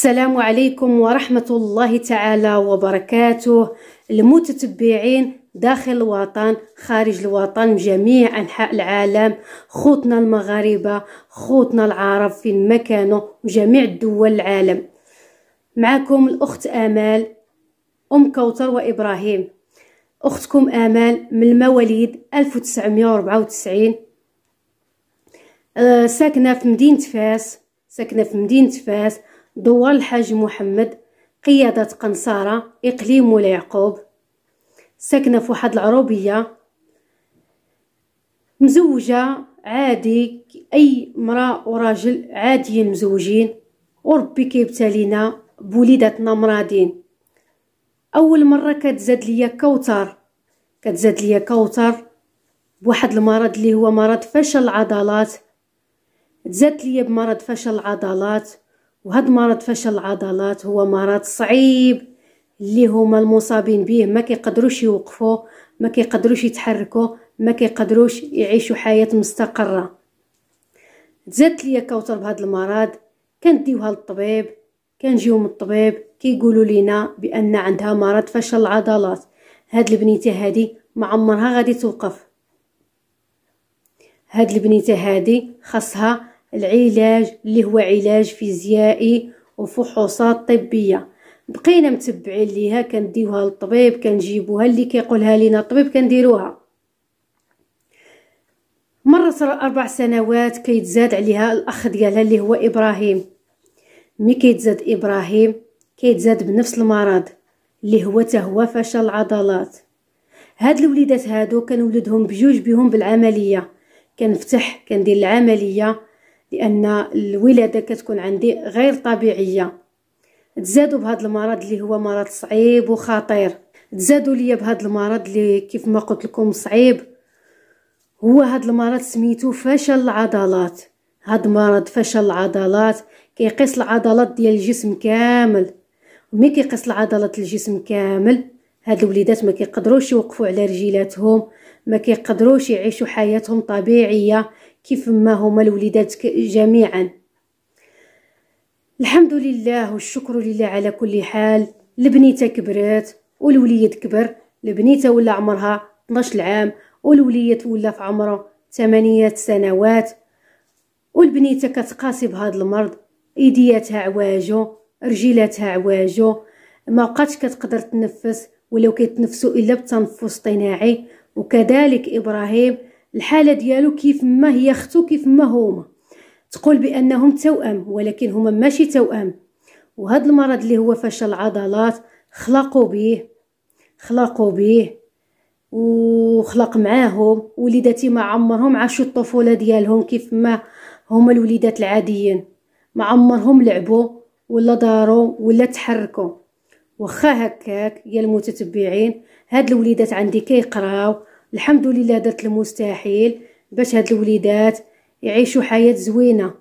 السلام عليكم ورحمة الله تعالى وبركاته المتتبعين داخل الوطن خارج الوطن جميع أنحاء العالم خوتنا المغاربة خوتنا العرب فين مكانه جميع دول العالم معكم الأخت آمال أم كوثر وإبراهيم أختكم آمال من المواليد 1994 آه، ساكنة في مدينة فاس ساكنة في مدينة فاس دوار الحاج محمد قيادة قنصارة إقليم مولا يعقوب ساكنة في واحد العروبية مزوجة عادي أي مرأة وراجل عاديين مزوجين وربي كيبتالينا بوليداتنا مرادين أول مرة كتزاد ليا كوتر كتزاد ليا كوتر بواحد المرض اللي هو مرض فشل العضلات تزاد ليا بمرض فشل العضلات وهاد مرض فشل العضلات هو مرض صعيب اللي هما المصابين به ما كيقدروش يوقفوا ما كيقدروش يتحركوا ما كيقدروش يعيشوا حياه مستقره تزادت ليا كوتر بهذا المرض كنديوها للطبيب كنجيو من الطبيب كيقولوا لينا بان عندها مرض فشل العضلات هاد البنيته هادي ما عمرها غادي توقف هاد البنيته هادي خاصها العلاج اللي هو علاج فيزيائي وفحوصات طبيه بقينا متبعين ليها كنديوها للطبيب كنجيبوها اللي كيقولها لينا الطبيب كنديروها مرت اربع سنوات كيتزاد عليها الاخ ديالها اللي هو ابراهيم مي كيتزاد ابراهيم كيتزاد بنفس المرض اللي هو تهوى فشل العضلات هاد الوليدات هادو كنولدهم بجوج بهم بالعمليه كنفتح كندير العمليه لان الولاده كتكون عندي غير طبيعيه تزادوا بهذا المرض اللي هو مرض صعيب وخطير تزادوا ليا بهذا المرض اللي كيف ما قلت لكم صعيب هو هذا المرض سميتو فشل العضلات هذا المرض فشل العضلات كيقيس العضلات ديال الجسم كامل ملي كيقيس العضلات الجسم كامل هاد الوليدات ما كيقدروش يوقفوا على رجيلاتهم ما كيقدروش يعيشوا حياتهم طبيعيه كيف ما هما الوليدات جميعا الحمد لله والشكر لله على كل حال البنيته كبرات والوليد كبر البنيته ولا عمرها 12 عام والوليد ولا في عمره 8 سنوات والبنيته كتقاسي بهذا المرض ايدياتها عواجو رجيلاتها عواجو ما بقاتش كتقدر تنفس ولو كيتنفسوا الا بالتنفس اصطناعي وكذلك ابراهيم الحاله ديالو كيف ما هي اختو كيف ما هما تقول بانهم توأم ولكن هما ماشي توأم وهذا المرض اللي هو فشل العضلات خلقوا به خلقوا به وخلق معاهم وليداتي ما عمرهم عاشوا الطفوله ديالهم كيف ما هما الوليدات العاديين ما عمرهم لعبوا ولا داروا ولا تحركوا واخا هكاك يا المتتبعين هاد الوليدات عندي كيقراو الحمد لله درت المستحيل باش هاد الوليدات يعيشوا حياة زوينة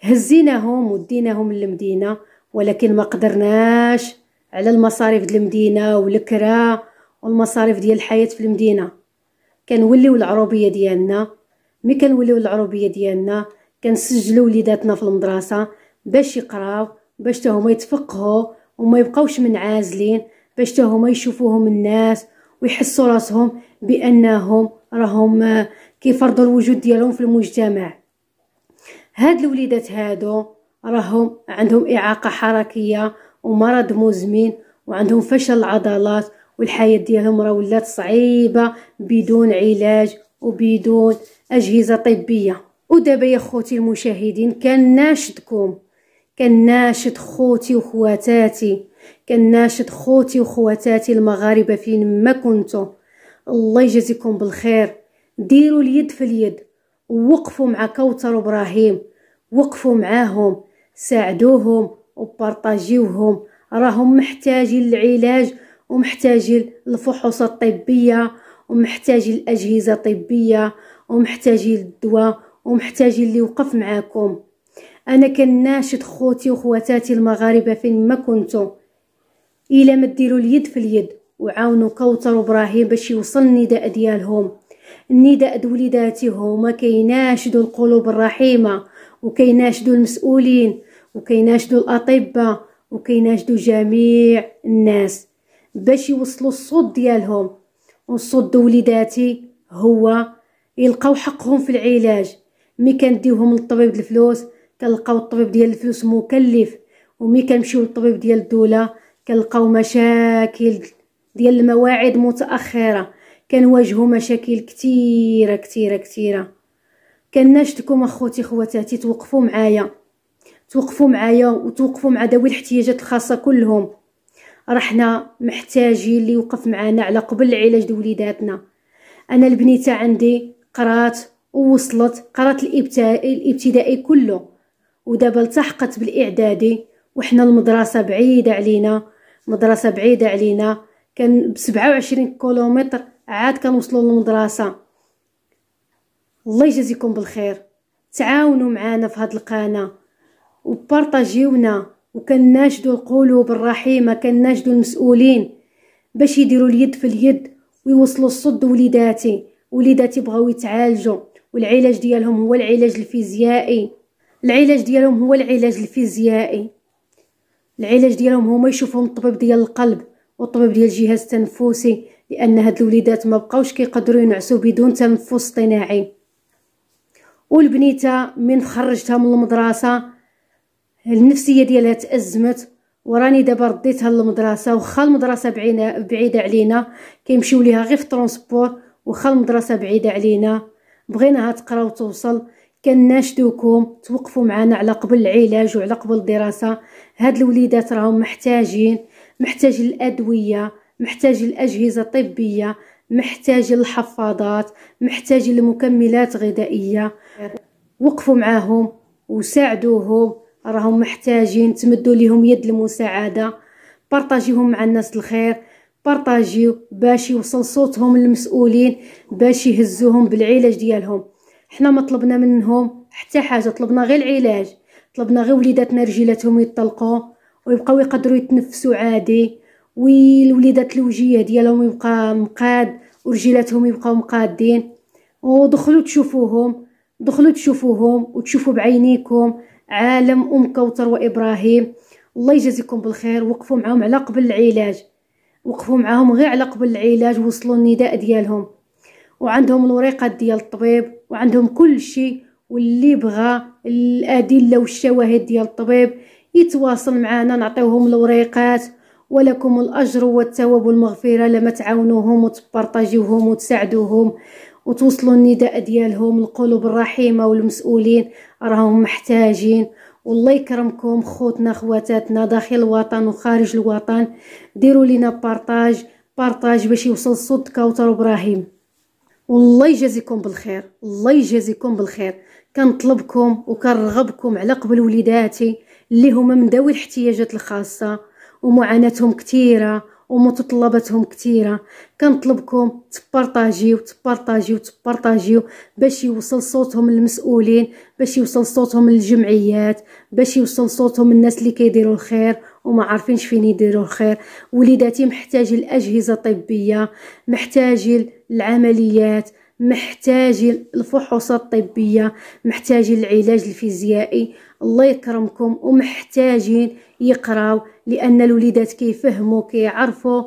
هزيناهم وديناهم للمدينة ولكن ما قدرناش على المصاريف ديال المدينة والكرا والمصاريف ديال الحياة في المدينة كنوليو العروبية ديالنا مي كنوليو العروبية ديالنا كنسجلوا وليداتنا في المدرسة باش يقراو باش تا هما يتفقهوا وما يبقاوش منعزلين باش تا هما يشوفوهم الناس ويحسوا راسهم بانهم راهم آه، كيفرضوا الوجود ديالهم في المجتمع هاد الوليدات هادو راهم عندهم اعاقه حركيه ومرض مزمن وعندهم فشل العضلات والحياه ديالهم راه ولات صعيبه بدون علاج وبدون اجهزه طبيه ودابا يا خوتي المشاهدين كناشدكم كناشد خوتي وخواتاتي كناشد خوتي وخواتاتي المغاربه فين ما كنتو الله يجازيكم بالخير ديروا اليد في اليد ووقفوا مع كوثر وابراهيم وقفوا معاهم ساعدوهم وبارطاجيوهم راهم محتاجين العلاج ومحتاجين الفحوصات الطبيه ومحتاجين الاجهزه الطبيه ومحتاجين الدواء ومحتاجين اللي وقف معاكم انا كناشد خوتي وخواتاتي المغاربه فين ما كنتو الا ما ديروا اليد في اليد وعاونوا كوثر وابراهيم باش يوصل النداء ديالهم النداء دوليداتي هما كيناشدوا القلوب الرحيمه وكيناشدوا المسؤولين وكيناشدوا الاطباء وكيناشدوا جميع الناس باش يوصلوا الصوت ديالهم والصوت دوليداتي هو يلقاو حقهم في العلاج مي كنديوهم للطبيب الفلوس كنلقاو الطبيب ديال الفلوس مكلف ومي كنمشيو للطبيب ديال الدوله كنلقاو مشاكل ديال المواعيد متاخره كنواجهوا مشاكل كثيره كثيره كثيره كنناشدكم اخوتي خواتاتي توقفوا معايا توقفوا معايا وتوقفوا مع ذوي الاحتياجات الخاصه كلهم راه حنا محتاجين اللي يوقف معانا على قبل العلاج لوليداتنا انا البنيته عندي قرات ووصلت قرات الابتدائي كله ودابا التحقت بالاعدادي وحنا المدرسه بعيده علينا مدرسه بعيده علينا كان بسبعة وعشرين كيلومتر عاد وصلوا للمدرسه الله يجازيكم بالخير تعاونوا معنا في هاد القناه وبارطاجيونا وكناشدوا القلوب الرحيمه كناشدوا المسؤولين باش يديروا اليد في اليد ويوصلوا الصد وليداتي وليداتي بغاو يتعالجوا والعلاج ديالهم هو العلاج الفيزيائي العلاج ديالهم هو العلاج الفيزيائي العلاج ديالهم هما يشوفهم الطبيب ديال القلب والطبيب ديال الجهاز التنفسي لان هاد الوليدات ما بقاوش كيقدروا ينعسوا بدون تنفس اصطناعي والبنيته من خرجتها من المدرسه النفسيه ديالها تازمت وراني دابا رديتها للمدرسه وخا المدرسه بعينا بعيده علينا كيمشيو ليها غير في الترونسبور وخا المدرسه بعيده علينا بغيناها تقرا وتوصل كناشدوكم توقفوا معنا على قبل العلاج وعلى قبل الدراسه هاد الوليدات راهم محتاجين محتاج الادويه محتاج الاجهزه الطبيه محتاج الحفاضات محتاج المكملات غذائيه وقفوا معاهم وساعدوهم راهم محتاجين تمدوا لهم يد المساعده بارطاجيهم مع الناس الخير بارطاجيو باش يوصل صوتهم للمسؤولين باش يهزوهم بالعلاج ديالهم حنا ما طلبنا منهم حتى حاجه طلبنا غير العلاج طلبنا غير وليداتنا رجيلاتهم يطلقوا ويبقاو يقدروا يتنفسوا عادي والوليدات الوجيه ديالهم يبقى مقاد ورجيلاتهم يبقاو مقادين ودخلوا تشوفوهم دخلوا تشوفوهم وتشوفوا بعينيكم عالم ام كوثر وابراهيم الله يجازيكم بالخير وقفوا معهم على قبل العلاج وقفوا معاهم غير على قبل العلاج وصلوا النداء ديالهم وعندهم الوريقات ديال الطبيب وعندهم كل شيء واللي بغى الادله والشواهد ديال الطبيب يتواصل معنا نعطيوهم الوريقات ولكم الاجر والتواب والمغفره لما تعاونوهم وتبارطاجيوهم وتساعدوهم وتوصلوا النداء ديالهم القلوب الرحيمه والمسؤولين راهم محتاجين والله يكرمكم خوتنا خواتاتنا داخل الوطن وخارج الوطن ديروا لنا بارطاج بارطاج باش يوصل صدك كوثر ابراهيم والله يجازيكم بالخير الله يجازيكم بالخير كنطلبكم وكنرغبكم على قبل وليداتي اللي هما من ذوي الاحتياجات الخاصه ومعاناتهم كثيره ومتطلباتهم كثيره كنطلبكم تبارطاجيو تبارطاجيو تبارطاجيو باش يوصل صوتهم للمسؤولين باش يوصل صوتهم للجمعيات باش يوصل صوتهم للناس اللي كيديروا الخير وما عارفينش فين يديروا الخير وليداتي محتاجين الاجهزه الطبيه محتاجين العمليات محتاجين الفحوصات الطبيه محتاجين العلاج الفيزيائي الله يكرمكم ومحتاجين يقراو لان الوليدات كيفهموا كيعرفوا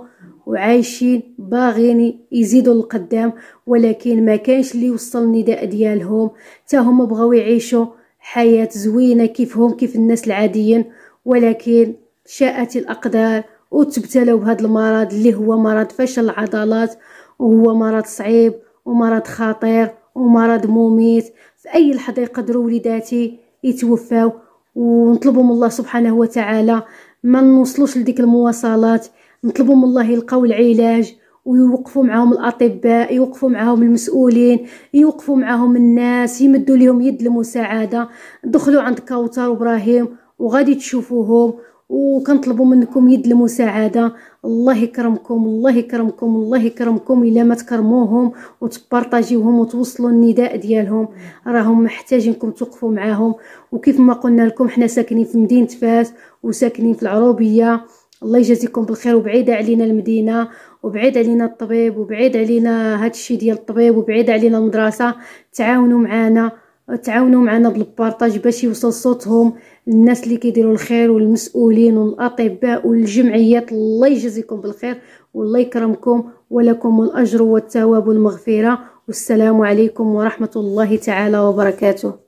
وعايشين باغين يزيدوا القدام ولكن ما كانش اللي يوصل النداء ديالهم حتى هما بغاو يعيشوا حياه زوينه كيفهم كيف الناس العاديين ولكن شاءت الأقدار وتبتلوا بهذا المرض اللي هو مرض فشل العضلات وهو مرض صعيب ومرض خطير ومرض مميت في أي لحظة يقدروا وليداتي يتوفاو ونطلبوا من الله سبحانه وتعالى ما نوصلوش لديك المواصلات نطلبوا من الله يلقاو العلاج ويوقفوا معاهم الاطباء يوقفوا معاهم المسؤولين يوقفوا معاهم الناس يمدوا لهم يد المساعده دخلوا عند كوثر وابراهيم وغادي تشوفوهم وكنطلبوا منكم يد المساعده الله يكرمكم الله يكرمكم الله يكرمكم الا ما تكرموهم وتبارطاجيوهم وتوصلوا النداء ديالهم راهم محتاجينكم توقفوا معاهم وكيف ما قلنا لكم حنا ساكنين في مدينه فاس وساكنين في العروبيه الله يجازيكم بالخير وبعيده علينا المدينه وبعيد علينا الطبيب وبعيد علينا هادشي ديال الطبيب وبعيد علينا المدرسه تعاونوا معنا تعاونوا معنا بالبارطاج باش يوصل صوتهم للناس اللي كيديروا الخير والمسؤولين والاطباء والجمعيات الله يجازيكم بالخير والله يكرمكم ولكم الاجر والثواب والمغفره والسلام عليكم ورحمه الله تعالى وبركاته